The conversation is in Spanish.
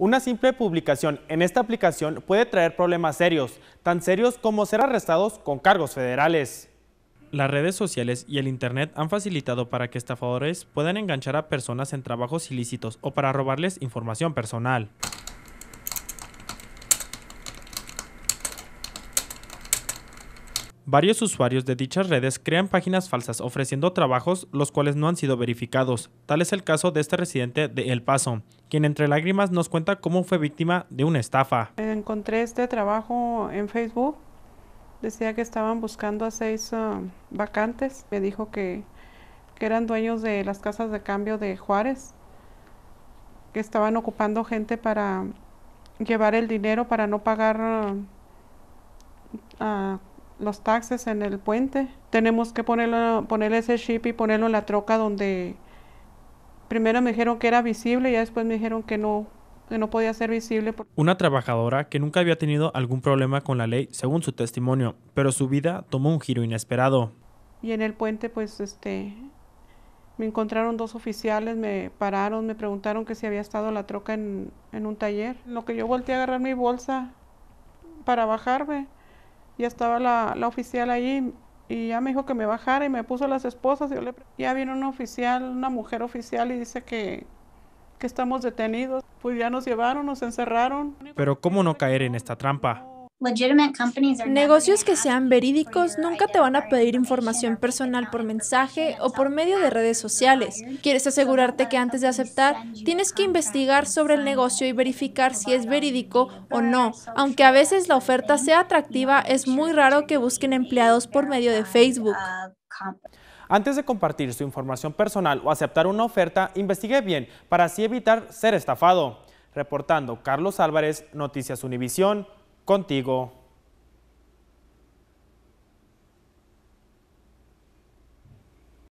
Una simple publicación en esta aplicación puede traer problemas serios, tan serios como ser arrestados con cargos federales. Las redes sociales y el Internet han facilitado para que estafadores puedan enganchar a personas en trabajos ilícitos o para robarles información personal. Varios usuarios de dichas redes crean páginas falsas ofreciendo trabajos los cuales no han sido verificados. Tal es el caso de este residente de El Paso, quien entre lágrimas nos cuenta cómo fue víctima de una estafa. Encontré este trabajo en Facebook. Decía que estaban buscando a seis ah, vacantes. Me dijo que, eran dueños de las casas de cambio de Juárez, que estaban ocupando gente para llevar el dinero para no pagar... Ah, a los taxes en el puente. Tenemos que ponerlo, ponerle ese chip y ponerlo en la troca donde primero me dijeron que era visible y después me dijeron que no, que no podía ser visible. Una trabajadora que nunca había tenido algún problema con la ley, según su testimonio, pero su vida tomó un giro inesperado. Y en el puente, pues, este, me encontraron dos oficiales, me pararon, me preguntaron que si había estado la troca en, un taller. lo que yo volteé a agarrar mi bolsa para bajarme, ya estaba la, oficial ahí y ya me dijo que me bajara y me puso las esposas. ya vino una oficial, una mujer oficial y dice que, que estamos detenidos. Pues ya nos llevaron, nos encerraron. Pero ¿cómo no caer en esta trampa? Negocios que sean verídicos nunca te van a pedir información personal por mensaje o por medio de redes sociales. Quieres asegurarte que antes de aceptar, tienes que investigar sobre el negocio y verificar si es verídico o no. Aunque a veces la oferta sea atractiva, es muy raro que busquen empleados por medio de Facebook. Antes de compartir su información personal o aceptar una oferta, investigue bien para así evitar ser estafado. Reportando Carlos Álvarez, Noticias Univisión. contigo.